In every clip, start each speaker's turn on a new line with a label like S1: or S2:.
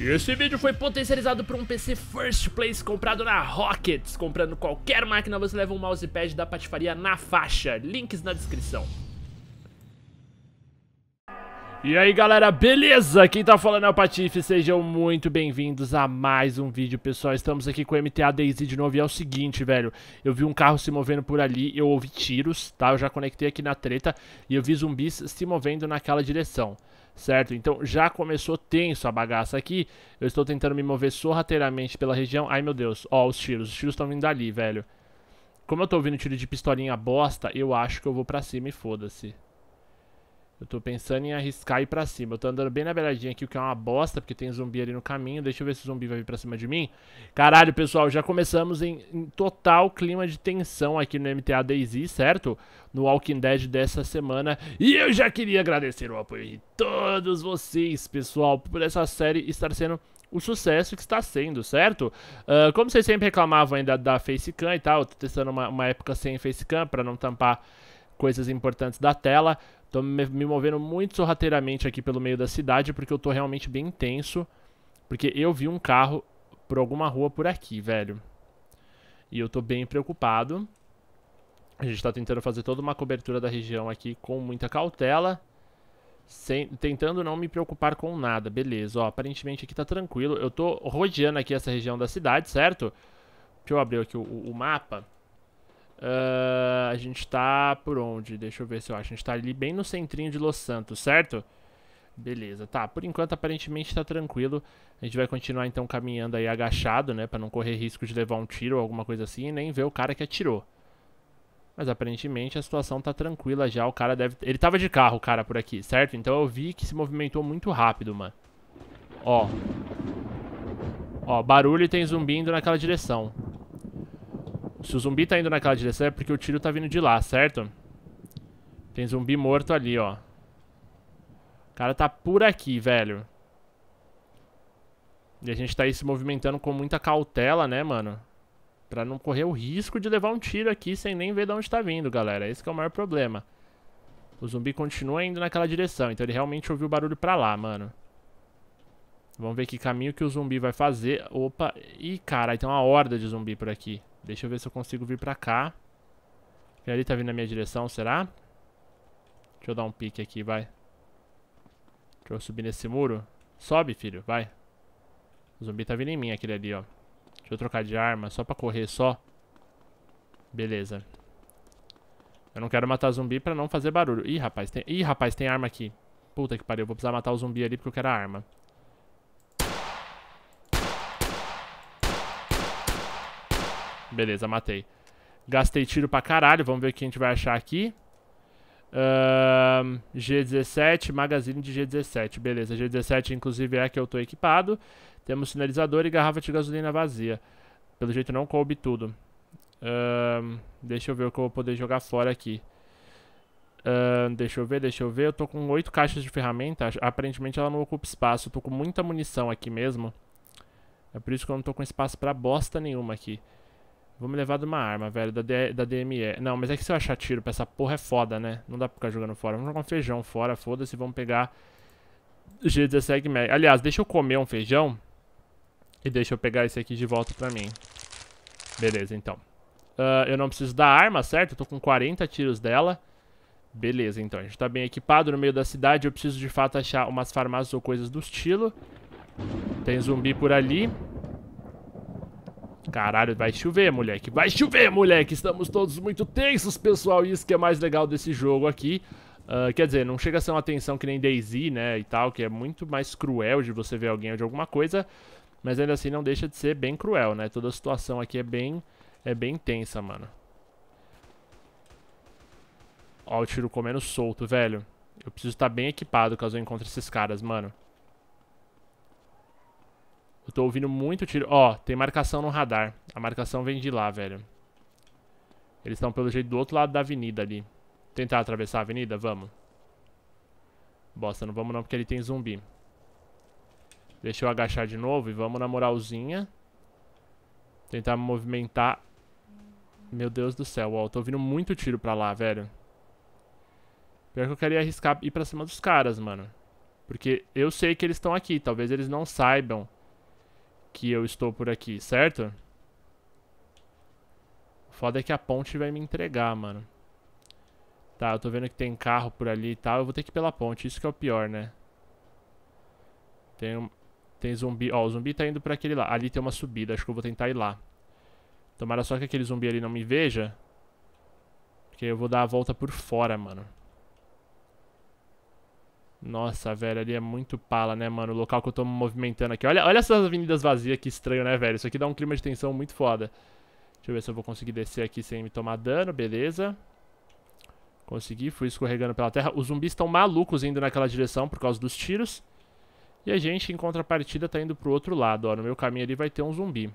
S1: esse vídeo foi potencializado por um PC First Place comprado na Rockets. Comprando qualquer máquina, você leva um mousepad da patifaria na faixa. Links na descrição. E aí galera, beleza? Quem tá falando é o Patife, sejam muito bem-vindos a mais um vídeo, pessoal. Estamos aqui com o MTA Daisy de novo e é o seguinte, velho. Eu vi um carro se movendo por ali, eu ouvi tiros, tá? Eu já conectei aqui na treta e eu vi zumbis se movendo naquela direção certo? Então já começou tenso a bagaça aqui. Eu estou tentando me mover sorrateiramente pela região. Ai, meu Deus. Ó, os tiros. Os tiros estão vindo dali, velho. Como eu tô ouvindo tiro de pistolinha bosta, eu acho que eu vou pra cima e foda-se. Eu tô pensando em arriscar ir pra cima. Eu tô andando bem na beiradinha aqui, o que é uma bosta, porque tem zumbi ali no caminho. Deixa eu ver se o zumbi vai vir pra cima de mim. Caralho, pessoal, já começamos em, em total clima de tensão aqui no MTA Daisy, certo? No Walking Dead dessa semana. E eu já queria agradecer o apoio de todos vocês, pessoal, por essa série estar sendo o sucesso que está sendo, certo? Uh, como vocês sempre reclamavam ainda da facecam e tal, eu tô testando uma, uma época sem facecam para não tampar coisas importantes da tela. Tô me movendo muito sorrateiramente aqui pelo meio da cidade, porque eu tô realmente bem tenso. Porque eu vi um carro por alguma rua por aqui, velho. E eu tô bem preocupado. A gente tá tentando fazer toda uma cobertura da região aqui com muita cautela. Sem, tentando não me preocupar com nada. Beleza, ó, aparentemente aqui tá tranquilo. Eu tô rodeando aqui essa região da cidade, certo? Deixa eu abrir aqui o, o mapa. Uh, a gente tá por onde? Deixa eu ver se eu acho. A gente tá ali bem no centrinho de Los Santos, certo? Beleza, tá. Por enquanto, aparentemente tá tranquilo. A gente vai continuar então caminhando aí agachado, né? Pra não correr risco de levar um tiro ou alguma coisa assim e nem ver o cara que atirou. Mas aparentemente a situação tá tranquila já. O cara deve. Ele tava de carro, o cara, por aqui, certo? Então eu vi que se movimentou muito rápido, mano. Ó. Ó, barulho e tem zumbi indo naquela direção. Se o zumbi tá indo naquela direção é porque o tiro tá vindo de lá, certo? Tem zumbi morto ali, ó. O cara tá por aqui, velho. E a gente tá aí se movimentando com muita cautela, né, mano? Pra não correr o risco de levar um tiro aqui sem nem ver de onde tá vindo, galera. Esse é o maior problema. O zumbi continua indo naquela direção, então ele realmente ouviu o barulho pra lá, mano. Vamos ver que caminho que o zumbi vai fazer. Opa, ih, caralho, tem uma horda de zumbi por aqui. Deixa eu ver se eu consigo vir pra cá. Ele ali tá vindo na minha direção, será? Deixa eu dar um pique aqui, vai. Deixa eu subir nesse muro. Sobe, filho, vai. O zumbi tá vindo em mim, aquele ali, ó. Deixa eu trocar de arma, só pra correr, só. Beleza. Eu não quero matar zumbi pra não fazer barulho. Ih, rapaz, tem... Ih, rapaz, tem arma aqui. Puta que pariu, eu vou precisar matar o zumbi ali porque eu quero a arma. Beleza, matei. Gastei tiro pra caralho. Vamos ver o que a gente vai achar aqui. Uh, G17, magazine de G17. Beleza, G17 inclusive é a que eu tô equipado. Temos sinalizador e garrafa de gasolina vazia. Pelo jeito não coube tudo. Uh, deixa eu ver o que eu vou poder jogar fora aqui. Uh, deixa eu ver, deixa eu ver. Eu tô com 8 caixas de ferramenta. Aparentemente ela não ocupa espaço. Eu tô com muita munição aqui mesmo. É por isso que eu não tô com espaço pra bosta nenhuma aqui. Vamos levar de uma arma, velho, da, D, da DME. Não, mas é que se eu achar tiro pra essa porra é foda, né? Não dá pra ficar jogando fora. Vamos jogar um feijão fora, foda-se. Vamos pegar G17 Mag. Aliás, deixa eu comer um feijão e deixa eu pegar esse aqui de volta pra mim. Beleza, então. Uh, eu não preciso da arma, certo? Eu tô com 40 tiros dela. Beleza, então. A gente tá bem equipado no meio da cidade. Eu preciso, de fato, achar umas farmácias ou coisas do estilo. Tem zumbi por ali. Caralho, vai chover, moleque. Vai chover, moleque. Estamos todos muito tensos, pessoal. Isso que é mais legal desse jogo aqui. Uh, quer dizer, não chega a ser uma tensão que nem Daisy, né, e tal, que é muito mais cruel de você ver alguém ou de alguma coisa, mas ainda assim não deixa de ser bem cruel, né? Toda a situação aqui é bem, é bem tensa, mano. Ó, o tiro comendo solto, velho. Eu preciso estar tá bem equipado caso eu encontre esses caras, mano. Eu tô ouvindo muito tiro. Ó, tem marcação no radar. A marcação vem de lá, velho. Eles estão pelo jeito do outro lado da avenida ali. Tentar atravessar a avenida? Vamos. Bosta, não vamos não porque ele tem zumbi. Deixa eu agachar de novo e vamos na moralzinha. Tentar movimentar. Meu Deus do céu, ó. Tô ouvindo muito tiro pra lá, velho. Pior que eu queria arriscar ir pra cima dos caras, mano. Porque eu sei que eles estão aqui. Talvez eles não saibam que eu estou por aqui, certo? O foda é que a ponte vai me entregar, mano. Tá, eu tô vendo que tem carro por ali e tal. Eu vou ter que ir pela ponte, isso que é o pior, né? Tem, tem zumbi. Ó, o zumbi tá indo pra aquele lá. Ali tem uma subida, acho que eu vou tentar ir lá. Tomara só que aquele zumbi ali não me veja. Porque eu vou dar a volta por fora, mano. Nossa, velho, ali é muito pala, né, mano? O local que eu tô me movimentando aqui. Olha, olha essas avenidas vazias, que estranho, né, velho? Isso aqui dá um clima de tensão muito foda. Deixa eu ver se eu vou conseguir descer aqui sem me tomar dano, beleza. Consegui, fui escorregando pela terra. Os zumbis estão malucos indo naquela direção por causa dos tiros. E a gente, em contrapartida, tá indo pro outro lado, ó. No meu caminho ali vai ter um zumbi.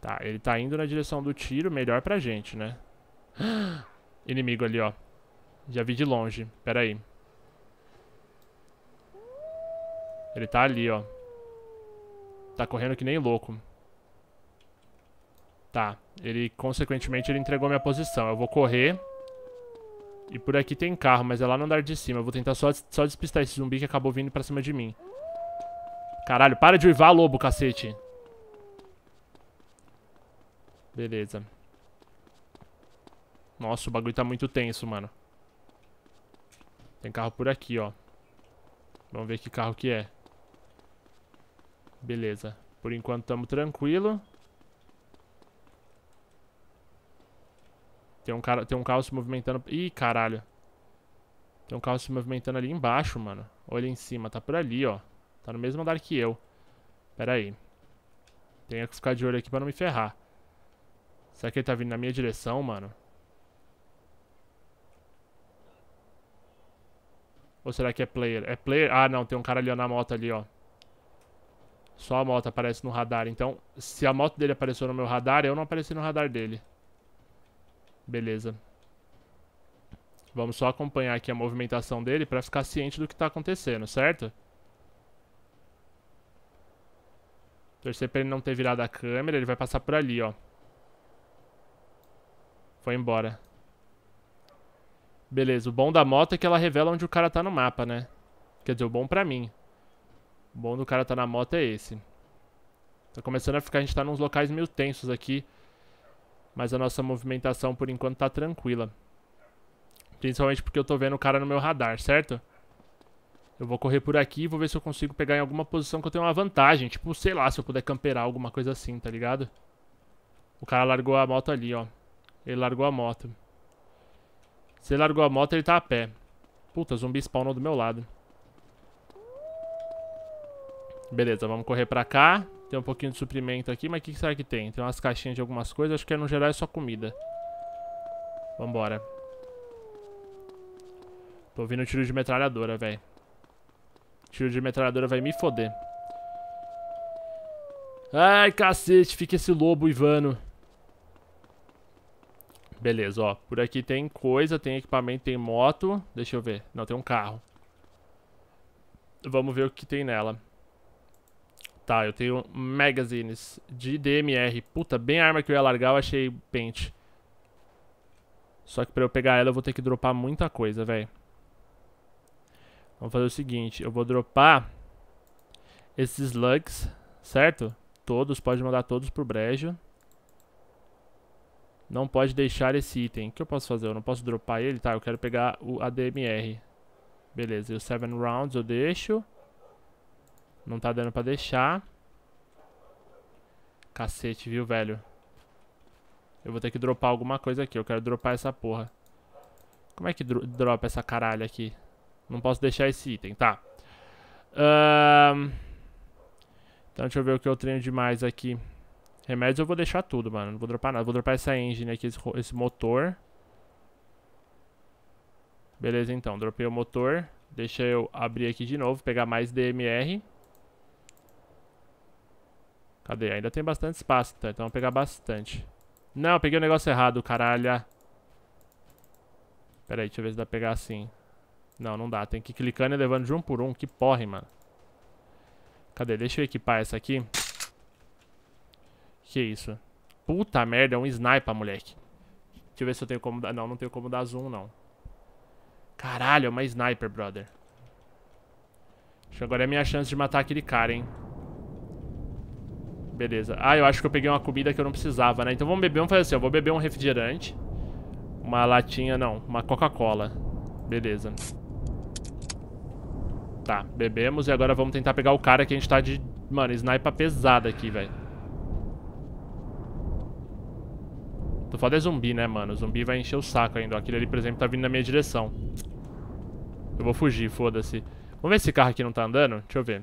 S1: Tá, ele tá indo na direção do tiro, melhor pra gente, né? Inimigo ali, ó. Já vi de longe. Pera aí. Ele tá ali, ó. Tá correndo que nem louco. Tá. Ele, consequentemente, ele entregou minha posição. Eu vou correr. E por aqui tem carro, mas é lá no andar de cima. Eu vou tentar só, só despistar esse zumbi que acabou vindo pra cima de mim. Caralho, para de uivar, lobo, cacete. Beleza. Nossa, o bagulho tá muito tenso, mano. Tem carro por aqui, ó. Vamos ver que carro que é. Beleza. Por enquanto estamos tranquilo. Tem um, cara, tem um carro se movimentando... Ih, caralho. Tem um carro se movimentando ali embaixo, mano. Olha em cima, tá por ali, ó. Tá no mesmo andar que eu. Pera aí. Tenho que ficar de olho aqui pra não me ferrar. Será que ele tá vindo na minha direção, mano? Ou será que é player? É player? Ah, não, tem um cara ali na moto ali, ó. Só a moto aparece no radar. Então, se a moto dele apareceu no meu radar, eu não apareci no radar dele. Beleza. Vamos só acompanhar aqui a movimentação dele pra ficar ciente do que tá acontecendo, certo? Torcer pra ele não ter virado a câmera. Ele vai passar por ali, ó. Foi embora. Beleza, o bom da moto é que ela revela onde o cara tá no mapa, né? Quer dizer, o bom pra mim. O bom do cara tá na moto é esse. Tá começando a ficar, a gente tá nos locais meio tensos aqui. Mas a nossa movimentação por enquanto tá tranquila. Principalmente porque eu tô vendo o cara no meu radar, certo? Eu vou correr por aqui e vou ver se eu consigo pegar em alguma posição que eu tenha uma vantagem. Tipo, sei lá, se eu puder camperar alguma coisa assim, tá ligado? O cara largou a moto ali, ó. Ele largou a moto. Se ele largou a moto, ele tá a pé. Puta, zumbi spawnou do meu lado. Beleza, vamos correr pra cá. Tem um pouquinho de suprimento aqui, mas o que, que, será que tem? Tem umas caixinhas de algumas coisas, acho que é, no geral é só comida. Vambora. Tô ouvindo tiro de metralhadora, velho. Tiro de metralhadora vai me foder. Ai, cacete, fica esse lobo, Ivano beleza, ó. Por aqui tem coisa, tem equipamento, tem moto. Deixa eu ver. Não, tem um carro. Vamos ver o que tem nela. Tá, eu tenho magazines de DMR. Puta, bem a arma que eu ia largar, eu achei pente. Só que pra eu pegar ela, eu vou ter que dropar muita coisa, velho. Vamos fazer o seguinte, eu vou dropar esses slugs, certo? Todos, pode mandar todos pro brejo. Não pode deixar esse item. O que eu posso fazer? Eu não posso dropar ele? Tá, eu quero pegar o ADMR. Beleza, e o Seven Rounds eu deixo. Não tá dando pra deixar. Cacete, viu, velho? Eu vou ter que dropar alguma coisa aqui. Eu quero dropar essa porra. Como é que dro dropa essa caralho aqui? Não posso deixar esse item, tá. Um... Então deixa eu ver o que eu treino demais aqui. Remédio eu vou deixar tudo, mano. Não vou dropar nada. Vou dropar essa engine aqui, esse, esse motor. Beleza, então. Dropei o motor. Deixa eu abrir aqui de novo, pegar mais DMR. Cadê? Ainda tem bastante espaço, tá? então vou pegar bastante. Não, peguei o negócio errado, caralho. Pera aí, deixa eu ver se dá pra pegar assim. Não, não dá. Tem que ir clicando e levando de um por um. Que porre, mano. Cadê? Deixa eu equipar essa aqui que isso? Puta merda, é um sniper, moleque. Deixa eu ver se eu tenho como dar... Não, não tenho como dar zoom, não. Caralho, é uma sniper, brother. Acho que agora é a minha chance de matar aquele cara, hein. Beleza. Ah, eu acho que eu peguei uma comida que eu não precisava, né? Então vamos beber, vamos fazer assim, eu vou beber um refrigerante. Uma latinha, não, uma Coca-Cola. Beleza. Tá, bebemos e agora vamos tentar pegar o cara que a gente tá de... Mano, sniper pesada aqui, velho. O foda é zumbi, né, mano? O zumbi vai encher o saco ainda. Aquele ali, por exemplo, tá vindo na minha direção. Eu vou fugir, foda-se. Vamos ver se esse carro aqui não tá andando? Deixa eu ver.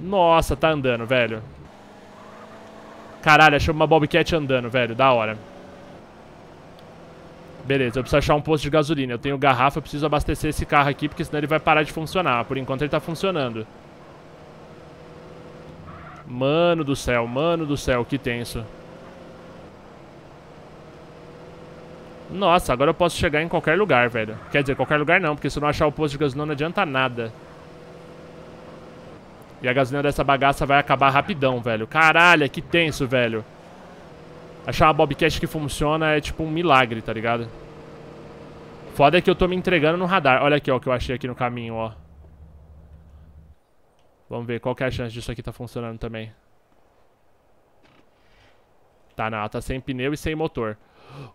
S1: Nossa, tá andando, velho. Caralho, achou uma Bobcat andando, velho. Da hora. Beleza, eu preciso achar um posto de gasolina. Eu tenho garrafa, eu preciso abastecer esse carro aqui, porque senão ele vai parar de funcionar. Por enquanto ele tá funcionando. Mano do céu, mano do céu, que tenso. Nossa, agora eu posso chegar em qualquer lugar, velho. Quer dizer, qualquer lugar não, porque se eu não achar o posto de gasolina não adianta nada. E a gasolina dessa bagaça vai acabar rapidão, velho. Caralho, que tenso, velho. Achar uma Bobcat que funciona é tipo um milagre, tá ligado? Foda é que eu tô me entregando no radar. Olha aqui, ó, o que eu achei aqui no caminho, ó. Vamos ver qual que é a chance disso aqui tá funcionando também. Tá, não, tá sem pneu e sem motor.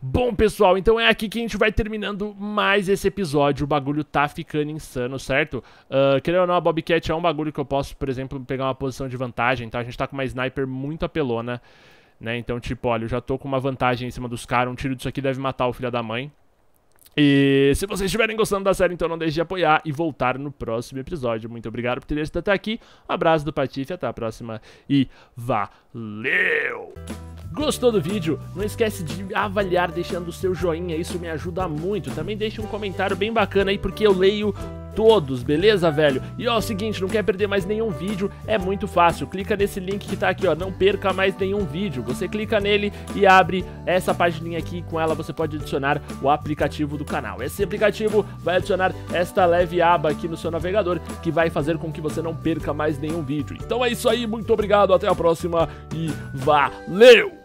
S1: Bom, pessoal, então é aqui que a gente vai terminando mais esse episódio. O bagulho tá ficando insano, certo? Uh, querendo ou não, a Bobcat é um bagulho que eu posso, por exemplo, pegar uma posição de vantagem, tá? A gente tá com uma sniper muito apelona, né? Então, tipo, olha, eu já tô com uma vantagem em cima dos caras. Um tiro disso aqui deve matar o filho da mãe. E se vocês estiverem gostando da série, então não deixe de apoiar e voltar no próximo episódio. Muito obrigado por ter estado até aqui. Um abraço do Patife, até a próxima e valeu! Gostou do vídeo? Não esquece de avaliar deixando o seu joinha, isso me ajuda muito. Também deixa um comentário bem bacana aí, porque eu leio todos, beleza, velho? E ó, é o seguinte, não quer perder mais nenhum vídeo, é muito fácil. Clica nesse link que tá aqui, ó, não perca mais nenhum vídeo. Você clica nele e abre essa página aqui, com ela você pode adicionar o aplicativo do canal. Esse aplicativo vai adicionar esta leve aba aqui no seu navegador, que vai fazer com que você não perca mais nenhum vídeo. Então é isso aí, muito obrigado, até a próxima e valeu!